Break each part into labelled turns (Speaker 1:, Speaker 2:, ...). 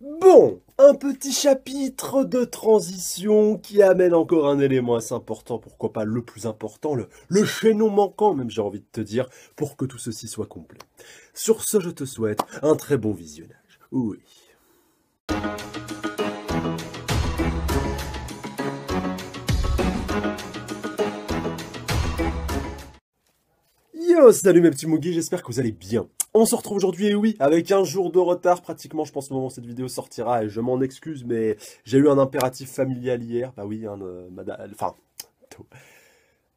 Speaker 1: Bon, un petit chapitre de transition qui amène encore un élément assez important, pourquoi pas le plus important, le, chaînon manquant, même j'ai envie de te dire, pour que tout ceci soit complet. Sur ce, je te souhaite un très bon visionnage. Oui. Yo, salut mes petits Moogies, j'espère que vous allez bien. On se retrouve aujourd'hui, et oui, avec un jour de retard pratiquement, je pense au moment cette vidéo sortira, et je m'en excuse, mais j'ai eu un impératif familial hier. Bah oui, hein, euh, enfin,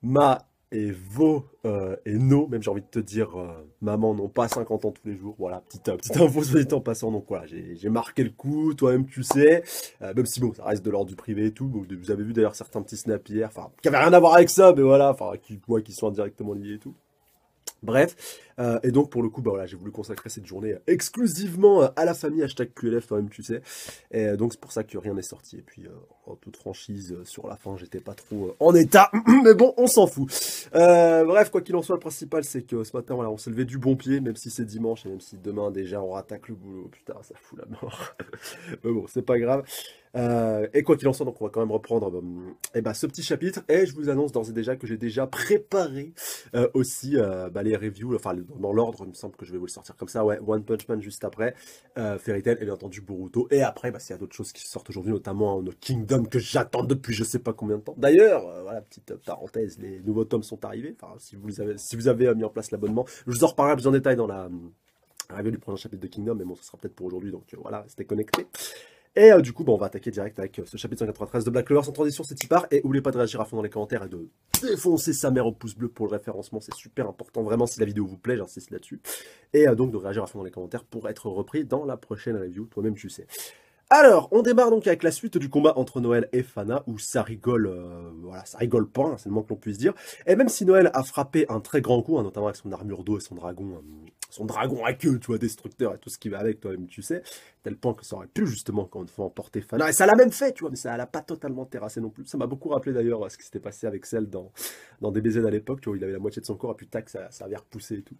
Speaker 1: ma et vos euh, et nos, même j'ai envie de te dire, euh, maman n'ont pas 50 ans tous les jours. Voilà, petite, petite info sur les en passant. Donc voilà, j'ai marqué le coup, toi-même tu sais. même si bon, ça reste de l'ordre du privé et tout. vous avez vu d'ailleurs certains petits snaps hier, enfin, qui n'avaient rien à voir avec ça, mais voilà, enfin, qui, qui sont indirectement liés et tout. Bref, euh, et donc pour le coup, bah voilà, j'ai voulu consacrer cette journée exclusivement euh, à la famille hashtag QLF quand même, tu sais. Et euh, donc c'est pour ça que rien n'est sorti. Et puis en toute franchise, sur la fin, j'étais pas trop en état. Mais bon, on s'en fout. bref, quoi qu'il en soit, le principal c'est que ce matin, voilà, on s'est levé du bon pied, même si c'est dimanche et même si demain déjà on rattaque le boulot. Putain, ça fout la mort. Mais bon, c'est pas grave. et quoi qu'il en soit, donc on va quand même reprendre eh ben, ce petit chapitre. Et je vous annonce d'ores et déjà que j'ai déjà préparé aussi bah, les reviews, enfin dans l'ordre, il me semble que je vais vous le sortir comme ça. Ouais, One Punch Man juste après, euh, Fairy Tail et bien entendu Boruto. Et après, bah, s'il y a d'autres choses qui sortent aujourd'hui, notamment hein, Kingdom que j'attends depuis je sais pas combien de temps. D'ailleurs, euh, voilà, petite euh, parenthèse, les nouveaux tomes sont arrivés. Enfin, si vous avez, si vous avez mis en place l'abonnement, je vous en reparlerai plus en détail dans la revue du prochain chapitre de Kingdom, mais bon, ça sera peut-être pour aujourd'hui, donc voilà, restez connectés. Et euh, du coup, bah, on va attaquer direct avec euh, ce chapitre 193 de Black Clover sans transition, c'est part. Et n'oubliez pas de réagir à fond dans les commentaires et de défoncer sa mère au pouce bleu pour le référencement. C'est super important, vraiment, si la vidéo vous plaît, j'insiste là-dessus. Et euh, donc de réagir à fond dans les commentaires pour être repris dans la prochaine review, toi-même tu sais. Alors, on démarre donc avec la suite du combat entre Noël et Fana, où ça rigole, euh, voilà, ça rigole pas, hein, c'est le moins que l'on puisse dire. Et même si Noël a frappé un très grand coup, hein, notamment avec son armure d'eau et son dragon, euh, son dragon à tu vois, destructeur et tout ce qui va avec toi-même, tu sais, tel point que ça aurait pu justement quand une fois emporter Fana, et ça l'a même fait, tu vois, mais ça l'a pas totalement terrassé non plus. Ça m'a beaucoup rappelé d'ailleurs ce qui s'était passé avec celle dans, dans DBZ à l'époque, tu vois, il avait la moitié de son corps, et puis tac, ça, ça avait repoussé et tout.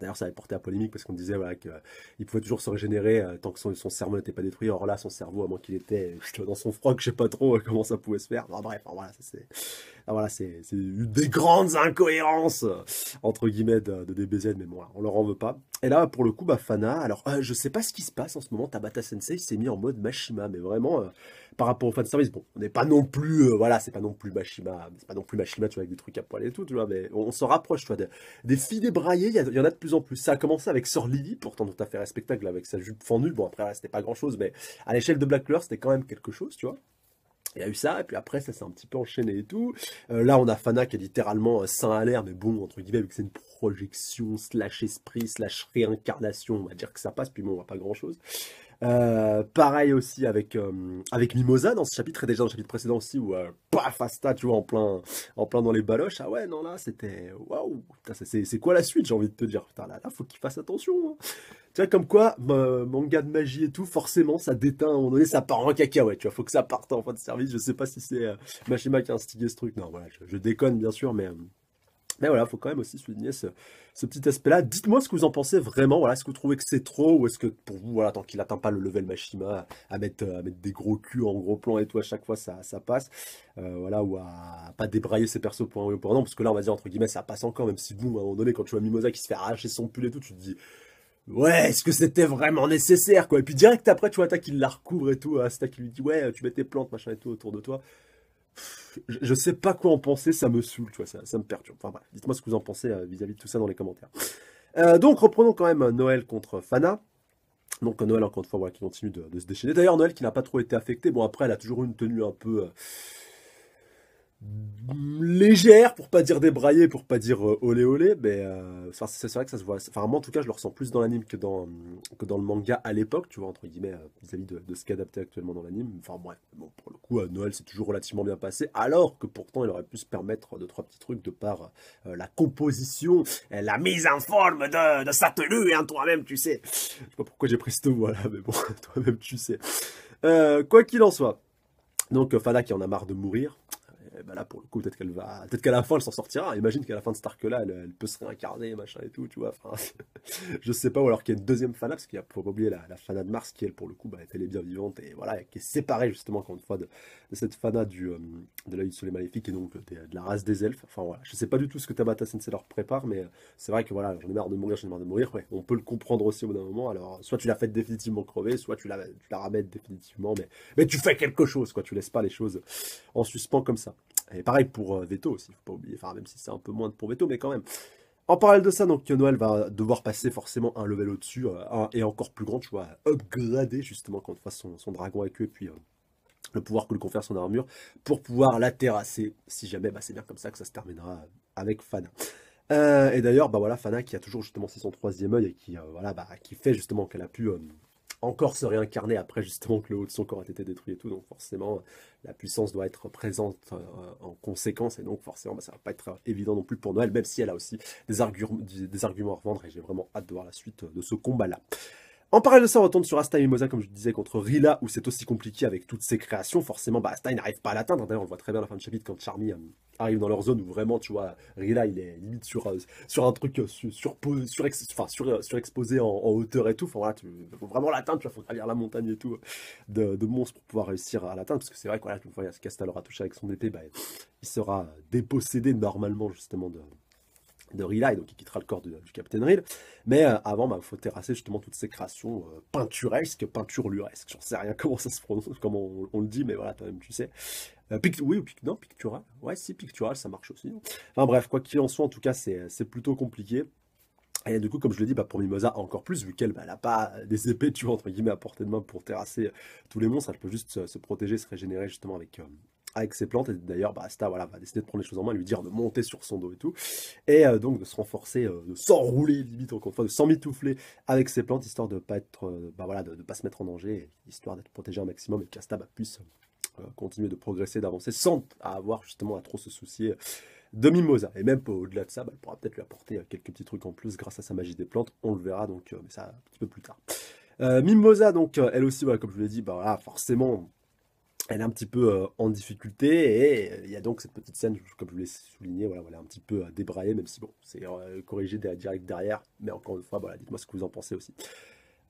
Speaker 1: D'ailleurs, ça avait porté à polémique parce qu'on disait voilà, qu'il euh, pouvait toujours se régénérer euh, tant que son, son cerveau n'était pas détruit. Or là, son cerveau, à moins qu'il était euh, dans son froc, je sais pas trop comment ça pouvait se faire. bref, voilà, c'est une des grandes incohérences entre guillemets de, de DBZ, mais bon, on leur en veut pas. Et là, pour le coup, bah, Fana, alors je sais pas ce qui se passe en ce moment. Tabata Sensei s'est mis en mode Machima mais vraiment par rapport au fan service, bon, on n'est pas non plus, voilà, c'est pas non plus Mashima, c'est pas non plus Mashima, tu vois, avec des trucs à poil et tout, tu vois, mais on, se rapproche, tu vois, des, des filles il y, en a plus en plus. Ça a commencé avec Sœur Lily, pourtant dont t'as fait un spectacle avec sa jupe fendue. Bon, après, là, c'était pas grand chose, mais à l'échelle de Black Clover, c'était quand même quelque chose, tu vois. Il y a eu ça, et puis après, ça s'est un petit peu enchaîné et tout. Euh, là, on a Fana qui est littéralement euh, saint à l'air, mais bon, entre guillemets, vu que c'est une projection, slash esprit, slash réincarnation, on va dire que ça passe, puis bon, on voit pas grand chose. Euh, pareil aussi avec, euh, avec Mimosa dans ce chapitre, et déjà dans le chapitre précédent aussi, où euh, paf, tu vois, en plein, en plein dans les baloches. Ah ouais, non, là, c'était waouh! C'est quoi la suite, j'ai envie de te dire? Putain, là, là, faut qu'il fasse attention. Hein. Tu vois, comme quoi, manga de magie et tout, forcément, ça déteint à un moment donné, ça part en cacahuète, tu vois, faut que ça parte en fin de service. Je sais pas si c'est Machima euh, qui a instigé ce truc. Non, voilà, je déconne, bien sûr, mais. Mais voilà, il faut quand même aussi souligner ce, petit aspect-là. Dites-moi ce que vous en pensez vraiment. Voilà, est-ce que vous trouvez que c'est trop ou est-ce que pour vous, voilà, tant qu'il n'atteint pas le level Machima, à mettre, euh, à mettre des gros culs en gros plan et tout à chaque fois, ça, ça passe. Euh, voilà, ou à, pas débrailler ses persos pour un ou pour parce que là, on va dire entre guillemets, ça passe encore, même si vous, à un moment donné, quand tu vois Mimosa qui se fait arracher son pull et tout, tu te dis, ouais, est-ce que c'était vraiment nécessaire, quoi. Et puis direct après, tu vois, t'as qui la recouvre et tout, à c'est qui lui dit, ouais, tu mets tes plantes, machin et tout autour de toi je sais pas quoi en penser, ça me saoule, tu vois, ça, me perturbe. Enfin, dites-moi ce que vous en pensez euh, vis-à-vis de tout ça dans les commentaires. Euh, donc, reprenons quand même euh, Noël contre Fana. Donc Noël, encore une fois, qui continue de, se déchaîner. D'ailleurs, Noël qui n'a pas trop été affecté. Bon, après, elle a toujours une tenue un peu légère pour pas dire débraillée pour pas dire euh, olé olé mais euh, c'est vrai que ça se voit enfin moi en tout cas je le ressens plus dans l'anime que dans euh, que dans le manga à l'époque tu vois entre guillemets vis-à-vis de, ce qui actuellement dans l'anime enfin bref bon pour le coup à Noël c'est toujours relativement bien passé alors que pourtant il aurait pu se permettre deux trois petits trucs de par la composition et la mise en forme de, sa tenue hein, toi-même tu sais je sais pas pourquoi j'ai pris cette voilà là mais bon toi-même tu sais quoi qu'il en soit donc Fada qui en a marre de mourir bah là pour le coup peut-être qu'elle va peut-être qu'à la fin elle s'en sortira imagine qu'à la fin de Stark là elle, peut se réincarner machin et tout tu vois je sais pas ou alors qu'il y a une deuxième Fana parce qu'il a pas oublier la, la, Fana de Mars qui elle pour le coup bah, elle est bien vivante et voilà qui est séparée justement encore une fois de, de cette Fana du euh, de l'œil sur les maléfiques et donc euh, de la race des elfes enfin voilà je sais pas du tout ce que Tabata Sensei leur prépare mais euh, c'est vrai que voilà j'en ai marre de mourir j'en ai marre de mourir ouais on peut le comprendre aussi au bout d'un moment alors soit tu la fais définitivement crever soit tu la la ramènes définitivement mais mais tu fais quelque chose quoi tu laisses pas les choses en suspens comme ça. Et pareil pour euh, Veto aussi, faut pas oublier, même si c'est un peu moins pour Veto, mais quand même. En parallèle de ça, donc Noël va devoir passer forcément un level au-dessus, euh, et encore plus grand, tu vois, upgrader justement quand on fasse son, dragon avec eux, et puis euh, le pouvoir que lui confère son armure, pour pouvoir la terrasser, si jamais bah, c'est bien comme ça que ça se terminera avec Fana. et d'ailleurs, bah voilà, Fana qui a toujours justement son troisième œil et qui, voilà, bah, qui fait justement qu'elle a pu encore se réincarner après justement que le haut de son corps a été détruit et tout. Donc forcément, la puissance doit être présente euh, en conséquence et donc forcément, bah, ça va pas être euh, évident non plus pour Noël, même si elle a aussi des, des arguments à revendre et j'ai vraiment hâte de voir la suite euh, de ce combat-là. En parallèle de ça, on retourne sur Asta et Mimosa, comme je disais, contre Rila, où c'est aussi compliqué avec toutes ses créations. Forcément, bah, Asta n'arrive pas à l'atteindre. D'ailleurs, on le voit très bien à la fin de chapitre quand Charmy euh, arrive dans leur zone où vraiment, tu vois, Rila, il est limite sur, euh, sur un truc euh, sur, surexposé en, hauteur et tout. Enfin, faut vraiment l'atteindre, tu vois, faut traverser la montagne et tout de, monstres pour pouvoir réussir à l'atteindre. Parce que c'est vrai qu'une voilà, fois qu'Asta aura touché avec son épée, bah, il sera dépossédé normalement, justement, de de et donc il quittera le corps du Capitaine Reed. Mais euh, avant, il bah, faut terrasser justement toutes ces créations euh, peinturesques, peinturluresques. j'en sais rien comment ça se prononce, comment on, le dit, mais voilà, même tu sais. Euh, oui, pic, non, pictural. Ouais, si, pictural, ça marche aussi. Hein. Enfin bref, quoi qu'il en soit, en tout cas, c'est plutôt compliqué. Et du coup, comme je le dis, bah, pour Mimosa, encore plus, vu qu'elle bah, n'a pas des épées, tu vois, entre guillemets, à portée de main pour terrasser euh, tous les monstres, elle peut juste se, se protéger, se régénérer justement avec, avec ses plantes. Et d'ailleurs, bah, Asta voilà, va décider de prendre les choses en main, lui dire de monter sur son dos et tout. Et euh, donc de se renforcer, euh, de s'enrouler, limite, encore une fois, de avec ses plantes, histoire de ne pas, être, euh, bah, voilà, de, pas se mettre en danger, histoire d'être protégé un maximum et qu'Asta bah, puisse continuer de progresser, d'avancer, sans avoir justement à trop se soucier de Mimosa. Et même au-delà de ça, bah, elle pourra peut-être lui apporter quelques petits trucs en plus grâce à sa magie des plantes. On le verra donc, mais ça un petit peu plus tard. Mimosa, donc, elle aussi, voilà, comme je vous l'ai dit, bah, forcément, elle est un petit peu euh, en difficulté et euh, il y a donc cette petite scène, comme je vous l'ai souligné, voilà, voilà, un petit peu à euh, débraillée, même si bon, c'est corrigé direct derrière, mais encore une fois, voilà, dites-moi ce que vous en pensez aussi.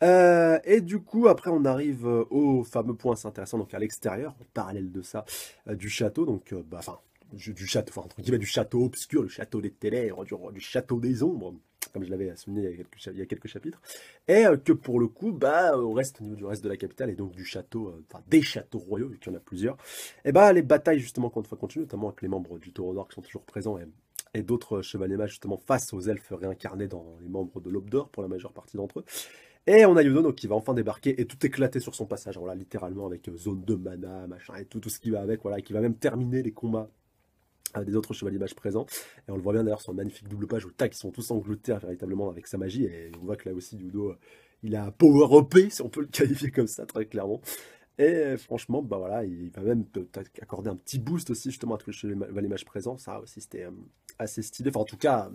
Speaker 1: et du coup, après, on arrive au fameux point, c'est intéressant, donc à l'extérieur, en parallèle de ça, du château, donc, bah, enfin, du, château, enfin, entre guillemets, du château obscur, le château des télés, du, du château des ombres, comme je l'avais souligné il y, a quelques, il y, quelques, chapitres, et euh, que pour le coup, bah, au reste, au niveau du reste de la capitale, et donc du château, euh, enfin des châteaux royaux, vu qu'il y en a plusieurs, et eh bah, les batailles justement continuent, notamment avec les membres du Taureau d'Or qui sont toujours présents, et, d'autres euh, chevaliers mages justement face aux elfes réincarnés dans les membres de l'Aube pour la majeure partie d'entre eux. Et on a Yodono qui va enfin débarquer et tout éclater sur son passage, voilà, littéralement avec zone de mana, machin, et tout, tout ce qui va avec, voilà, qui va même terminer les combats euh, des autres chevaliers mages présents. Et on le voit bien d'ailleurs sur un magnifique double page où tac, ils sont tous engloutis véritablement avec sa magie. Et on voit que là aussi, Yudo, euh, il a power up, si on peut le qualifier comme ça, très clairement. Et euh, franchement, bah voilà, il va même peut-être accorder un petit boost aussi justement à tous les chevaliers mages présents. Ça aussi, c'était assez stylé. Enfin, en tout cas,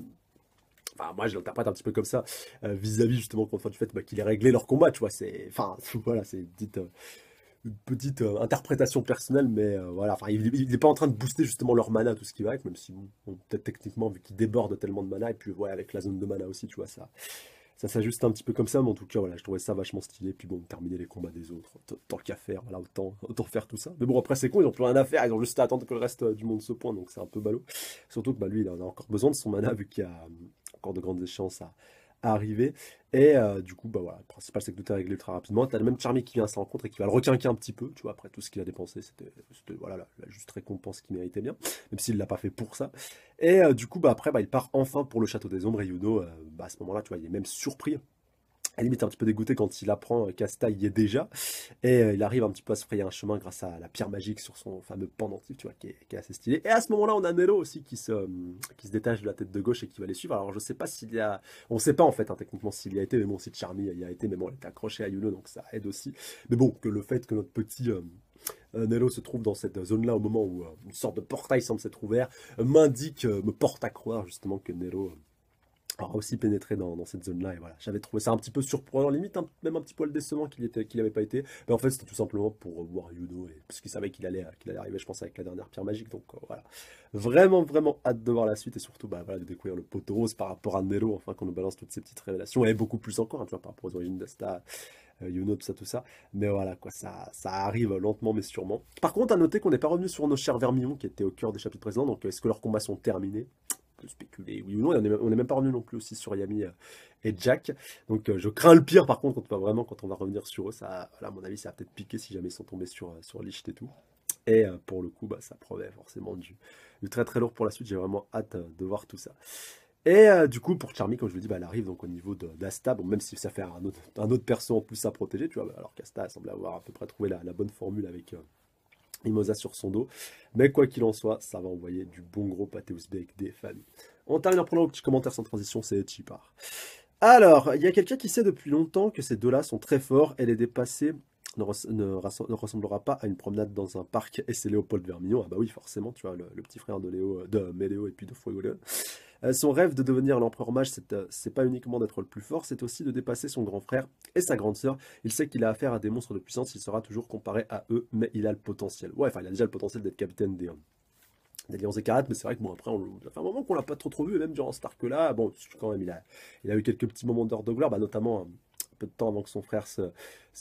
Speaker 1: Enfin, moi je l'interprète un petit peu comme ça vis-à-vis justement contre du fait bah, qu'il ait réglé leur combat tu vois c'est enfin voilà c'est une petite une petite euh, interprétation personnelle, mais euh, voilà, il n'est pas en train de booster justement leur mana, tout ce qui va avec, même si, bon, peut-être techniquement, vu qu'il déborde tellement de mana, et puis voilà, avec la zone de mana aussi, tu vois, ça ça s'ajuste un petit peu comme ça, mais en tout cas, voilà, je trouvais ça vachement stylé, puis bon, terminer les combats des autres, tant qu'à faire, voilà, autant, autant faire tout ça. Mais bon, après, c'est con, ils ont plus rien à faire, ils ont juste à attendre que le reste euh, du monde se pointe, donc c'est un peu ballot. Surtout que, bah, lui, il en a encore besoin de son mana, vu qu'il y a encore de grandes échéances à, arrivé arriver. Et euh, du coup, bah voilà, le principal c'est que tout est réglé très rapidement. T'as le même Charmy qui vient à sa rencontre et qui va le requinquer un petit peu, tu vois, après tout ce qu'il a dépensé, c'était voilà, la, juste récompense qu'il méritait bien, même s'il l'a pas fait pour ça. Et euh, du coup, bah après, bah, il part enfin pour le château des ombres et Yuno, euh, bah, à ce moment-là, tu vois, il est même surpris limite un petit peu dégoûté quand il apprend qu'Asta y est déjà. Et euh, il arrive un petit peu à se frayer un chemin grâce à la pierre magique sur son fameux pendentif, tu vois, qui est, assez stylé. Et à ce moment-là, on a Nero aussi qui se, hum, qui se détache de la tête de gauche et qui va les suivre. Alors je sais pas s'il y a... On sait pas en fait hein, techniquement s'il y a été, mais bon, si Charmy y a été, mais bon, elle était accrochée à Yuno, donc ça aide aussi. Mais bon, que le fait que notre petit... Hum, euh, Nero se trouve dans cette zone-là au moment où euh, une sorte de portail semble s'être ouvert, m'indique, me porte à croire justement que Nero hum, aussi pénétré dans, cette zone-là. Et voilà, j'avais trouvé ça un petit peu surprenant, limite même un petit poil décevant qu'il n'avait avait pas été. Mais en fait, c'était tout simplement pour voir Yuno, et, parce qu'il savait qu'il allait, arriver, je pense, avec la dernière pierre magique. Donc euh, voilà, vraiment, vraiment hâte de voir la suite et surtout bah, de découvrir le poteau rose par rapport à Nero, enfin, qu'on nous balance toutes ces petites révélations, et beaucoup plus encore, hein, tu vois, par rapport aux origines d'Asta. Euh, Yuno, tout ça, tout ça. Mais voilà, quoi, ça, ça arrive lentement mais sûrement. Par contre, à noter qu'on n'est pas revenu sur nos chers Vermillons, qui étaient au cœur des chapitres présents, donc euh, est-ce que leurs combats sont terminés spéculer, oui ou non. on n'est même pas revenu non plus aussi sur Yami euh, et Jack. Donc euh, je crains le pire par contre quand on va vraiment quand on va revenir sur eux. Ça, à mon avis, ça va peut-être piquer si jamais ils sont tombés sur, euh, sur Licht et tout. Et pour le coup, bah, ça promet forcément du, très très lourd pour la suite. J'ai vraiment hâte de voir tout ça. Et du coup, pour Charmy, comme je vous dis, bah, elle arrive donc au niveau d'Asta. Bon, même si ça fait un autre, un autre perso en plus à protéger, tu vois, bah, alors qu'Asta semble avoir à peu près trouvé la, bonne formule avec, Mimosa sur son dos. Mais quoi qu'il en soit, ça va envoyer du bon gros pâté ouzbek des fans. On termine en prenant un petit commentaire sans transition, c'est Chipar. Alors, il y a quelqu'un qui sait depuis longtemps que ces deux-là sont très forts et les dépasser ne, ressemblera pas à une promenade dans un parc. Et c'est Léopold Vermillon. Ah bah oui, forcément, tu vois, le, petit frère de Léo, euh, de Méléo et puis de Fuego euh, son rêve de devenir l'empereur mage, euh, c'est pas uniquement d'être le plus fort, c'est aussi de dépasser son grand frère et sa grande sœur. Il sait qu'il a affaire à des monstres de puissance, il sera toujours comparé à eux, mais il a le potentiel. Ouais, enfin, il a déjà le potentiel d'être capitaine des des Lions et mais c'est vrai que bon, après, on, ça fait un moment qu'on l'a pas trop trop vu, même durant Stark là bon, quand même, il a, eu quelques petits moments d'heure de gloire, notamment euh, peu de temps avant que son frère se,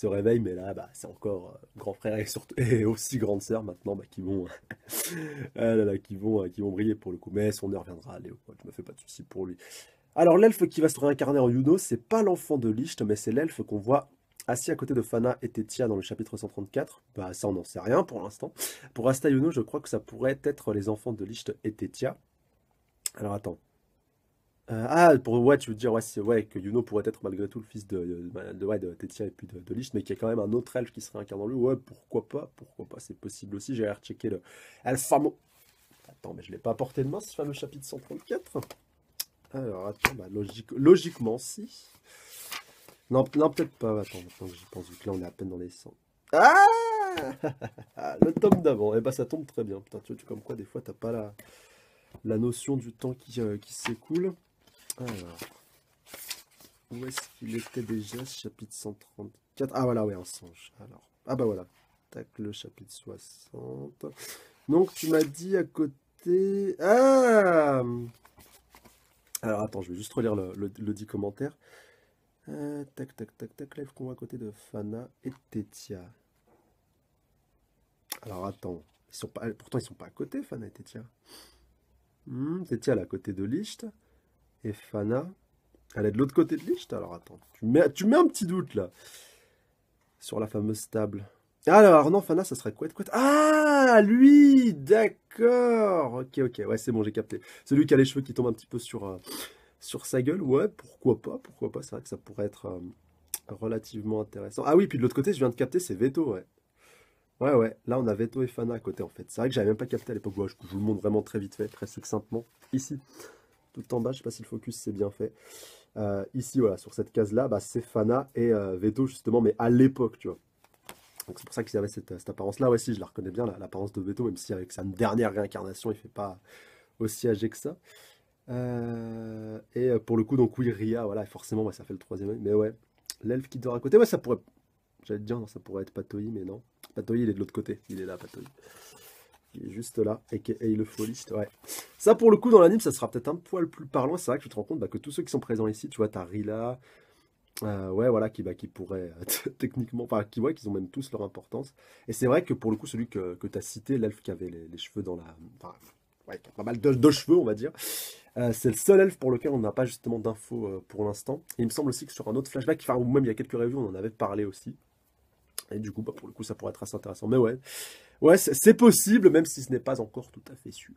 Speaker 1: réveille, mais là, bah, c'est encore euh, grand frère et, surtout, et aussi grande sœur maintenant bah, qui, vont, ah là là, qui, vont, euh, qui vont briller pour le coup. Mais son heure viendra, Tu je me fais pas de soucis pour lui. Alors, l'elfe qui va se réincarner en Yuno, c'est pas l'enfant de Licht, mais c'est l'elfe qu'on voit assis à côté de Fana et Tetia dans le chapitre 134, bah ça on n'en sait rien pour l'instant. Pour Asta Yuno, je crois que ça pourrait être les enfants de Licht et Tetia. Alors attends, euh, ah, pour ouais, tu veux dire ouais, que Yuno pourrait être malgré tout le fils de, de, bah, et puis de, Lich, mais qu'il y a quand même un autre Elf qui serait incarné dans lui. Ouais, pourquoi pas, pourquoi pas, c'est possible aussi. J'ai rechecké le Elfamo Attends, mais je ne l'ai pas apporté de main, ce fameux chapitre 134. Alors, attends, bah, logique, logiquement, si. Non, peut-être pas. Attends, maintenant pense, vu que là, on est à peine dans les 100. Ah Le tome d'avant. Eh bah, ça tombe très bien. Putain, tu vois, tu, comme quoi, des fois, t'as pas la, la notion du temps qui, euh, qui s'écoule. Alors, où est-ce qu'il était déjà chapitre 134 Ah voilà, oui, un songe. Alors, ah bah voilà, tac, le chapitre 60. Donc, tu m'as dit à côté... Ah Alors, attends, je vais juste relire le, le, dit commentaire. Euh, tac, tac, tac, tac, live qu'on voit à côté de Fana et Tetia. Alors, attends, pourtant ils sont pas à côté, Fana et Tetia. Hmm, Tetia, elle est à côté de Licht et Fana. Elle est de l'autre côté de l'île. Alors attends, tu mets, tu mets un petit doute là. Sur la fameuse table. Alors non, Fana, ça serait quoi quoi Ah, lui D'accord Ok, ok, ouais, c'est bon, j'ai capté. Celui qui a les cheveux qui tombent un petit peu sur, euh, sur sa gueule. Ouais, pourquoi pas, pourquoi pas. C'est vrai que ça pourrait être euh, relativement intéressant. Ah oui, puis de l'autre côté, je viens de capter, c'est Veto, ouais. Ouais, ouais, là on a Veto et Fana à côté en fait. C'est vrai que j'avais même pas capté à l'époque. Ouais, je vous le montre vraiment très vite fait, très succinctement ici tout en bas, je sais pas si le focus c'est bien fait. Euh, ici, voilà, sur cette case-là, bah, c'est Fana et euh, Veto, justement, mais à l'époque, tu vois. Donc c'est pour ça qu'ils avaient cette, apparence-là. Ouais, si, je la reconnais bien, l'apparence de Veto, même si avec sa dernière réincarnation, il fait pas aussi âgé que ça. Euh, et pour le coup, donc oui, Ria, voilà, forcément, ça fait le troisième Mais ouais, l'elfe qui dort à côté, ouais, ça pourrait... J'allais te dire, non, ça pourrait être Patoï, mais non. Patoï, il est de l'autre côté. Il est là, Patoï qui est juste là, et qui est le Foliste, ouais. Ça, pour le coup, dans l'anime, ça sera peut-être un poil plus parlant. C'est vrai que je te rends compte bah, que tous ceux qui sont présents ici, tu vois, t'as Rila, euh, ouais, voilà, qui, bah, qui pourrait euh, techniquement, enfin, qui, voit qu'ils ont même tous leur importance. Et c'est vrai que pour le coup, celui que, que tu as cité, l'elfe qui avait les, cheveux dans la. Enfin, ouais, qui a pas mal de, cheveux, on va dire. Euh, c'est le seul elfe pour lequel on n'a pas justement d'infos pour l'instant. Et il me semble aussi que sur un autre flashback, enfin, ou même il y a quelques revues, on en avait parlé aussi. Et du coup, bah, pour le coup, ça pourrait être assez intéressant. Mais ouais, Ouais, c'est possible, même si ce n'est pas encore tout à fait sûr.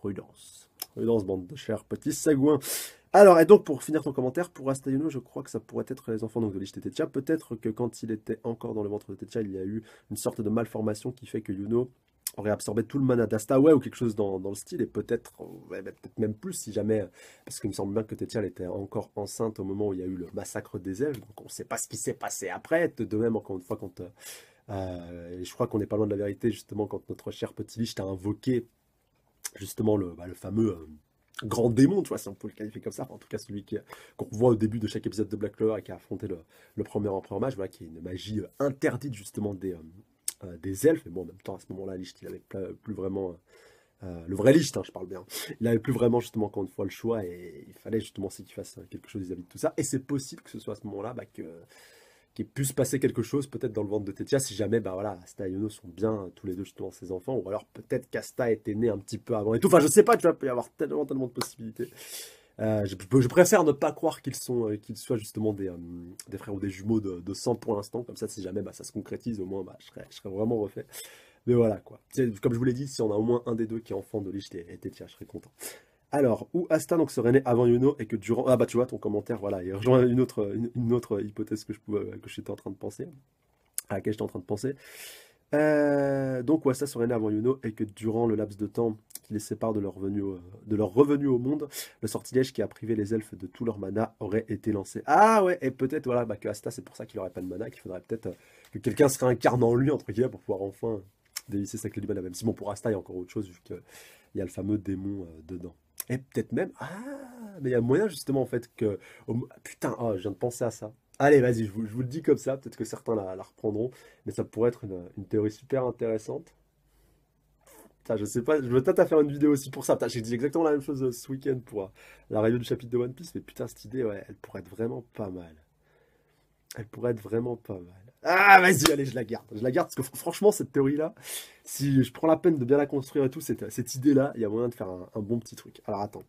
Speaker 1: prudence. Prudence, bande de chers petits sagouins. Alors, et donc, pour finir ton commentaire, pour Yuno, je crois que ça pourrait être les enfants donc, de Tetia. Peut-être que quand il était encore dans le ventre de Tetia, il y a eu une sorte de malformation qui fait que Yuno aurait absorbé tout le mana ouais, ou quelque chose dans, le style, et peut-être bah, peut-être même plus si jamais, parce qu'il me semble bien que Tetia était encore enceinte au moment où il y a eu le massacre des elfes, donc on ne sait pas ce qui s'est passé après, de même encore une fois quand, euh, euh, et je crois qu'on n'est pas loin de la vérité, justement, quand notre cher petit Lich a invoqué, justement, le, bah, fameux euh, grand démon, tu vois, si on peut le qualifier comme ça, en tout cas celui qu'on voit au début de chaque épisode de Black Clover et qui a affronté le, premier empereur mage, qui est une magie euh, interdite, justement, des, des elfes. Mais bon, en même temps, à ce moment-là, Lich, il n'avait plus vraiment. le vrai Licht, hein, je parle bien. Il n'avait plus vraiment, justement, encore une fois, le choix et il fallait justement qu'il fasse quelque chose vis-à-vis de tout ça. Et c'est possible que ce soit à ce moment-là bah, que qu'il puisse passer quelque chose peut-être dans le ventre de Tetia si jamais bah voilà Asta et Yono sont bien euh, tous les deux justement ses enfants ou alors peut-être qu'Asta était né un petit peu avant et tout enfin je sais pas tu vois il peut y avoir tellement tellement de possibilités euh, je, préfère ne pas croire qu'ils sont euh, qu'ils soient justement des, frères ou des jumeaux de, sang pour l'instant comme ça si jamais bah, ça se concrétise au moins bah, je, serais, je serais vraiment refait mais voilà quoi comme je vous l'ai dit si on a au moins un des deux qui est enfant de Lich et Tetia je serais content alors, où Asta donc serait né avant Yuno et que durant. Ah bah tu vois, ton commentaire, voilà, il rejoint une autre, une, autre hypothèse que je euh, que j'étais en train de penser, à laquelle j'étais en train de penser. Euh, donc, où Asta serait né avant Yuno et que durant le laps de temps qui les sépare de leur, revenu, de leur revenu au monde, le sortilège qui a privé les elfes de tout leur mana aurait été lancé. Ah ouais, et peut-être, voilà, bah, que Asta, c'est pour ça qu'il n'aurait pas de mana, qu'il faudrait peut-être euh, que quelqu'un se réincarne en lui, entre guillemets, pour pouvoir enfin dévisser sa clé du mana. Même si, bon, pour Asta, il y a encore autre chose, vu qu'il y a le fameux démon dedans. Et peut-être même, ah, mais il y a moyen justement en fait que. putain, oh, je viens de penser à ça. Allez, vas-y, je vous, le dis comme ça, peut-être que certains la, reprendront, mais ça pourrait être une, théorie super intéressante. Putain, je sais pas, je veux peut-être à faire une vidéo aussi pour ça. J'ai dit exactement la même chose euh, ce week-end pour euh, la radio du chapitre de One Piece, mais putain, cette idée, ouais, elle pourrait être vraiment pas mal. Elle pourrait être vraiment pas mal. Ah, vas-y, allez, je la garde. Je la garde parce que franchement, cette théorie-là, si je prends la peine de bien la construire et tout, cette, cette idée-là, il y a moyen de faire un, un bon petit truc. Alors attends.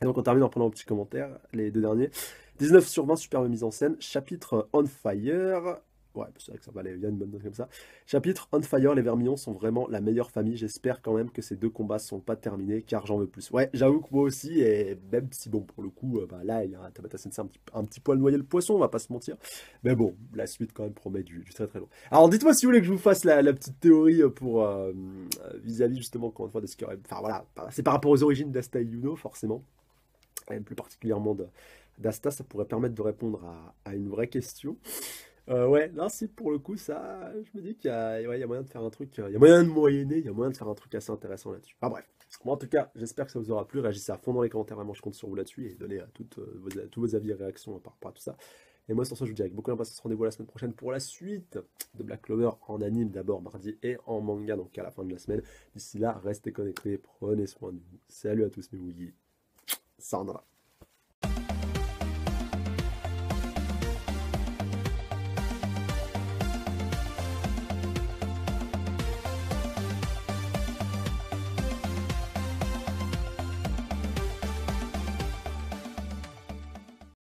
Speaker 1: Et donc on termine en prenant un petit commentaire, les deux derniers. 19 sur 20, superbe mise en scène, chapitre On Fire, Ouais, c'est vrai que ça aller bien une bonne note comme ça. Chapitre On Fire, les Vermillons sont vraiment la meilleure famille. J'espère quand même que ces deux combats ne sont pas terminés car j'en veux plus. Ouais, j'avoue que moi aussi, et même si bon, pour le coup, euh, bah, là, il y a Tabata Sensei un petit, un petit poil noyé le poisson, on va pas se mentir. Mais bon, la suite quand même promet du, très très long. Alors dites-moi si vous voulez que je vous fasse la, petite théorie euh, pour euh, vis-à-vis justement, quand on fois, de ce Enfin voilà, c'est par rapport aux origines d'Asta Yuno, forcément. Et plus particulièrement d'Asta, ça pourrait permettre de répondre à, à une vraie question. Euh, ouais, non, si pour le coup, ça, je me dis qu'il y, a- ouais, il y a moyen de faire un truc, euh, il y a moyen de moyenner, il y a moyen de faire un truc assez intéressant là-dessus. Enfin bref, moi en tout cas, j'espère que ça vous aura plu. Réagissez à fond dans les commentaires, vraiment, je compte sur vous là-dessus et donnez à toutes, euh, tous vos avis et réactions par rapport à tout ça. Et moi, sur ça, je vous dis avec beaucoup d'impatience rendez-vous la semaine prochaine pour la suite de Black Clover en anime d'abord mardi et en manga, donc à la fin de la semaine. D'ici là, restez connectés, prenez soin de vous. Salut à tous mes Woogie. Sandra.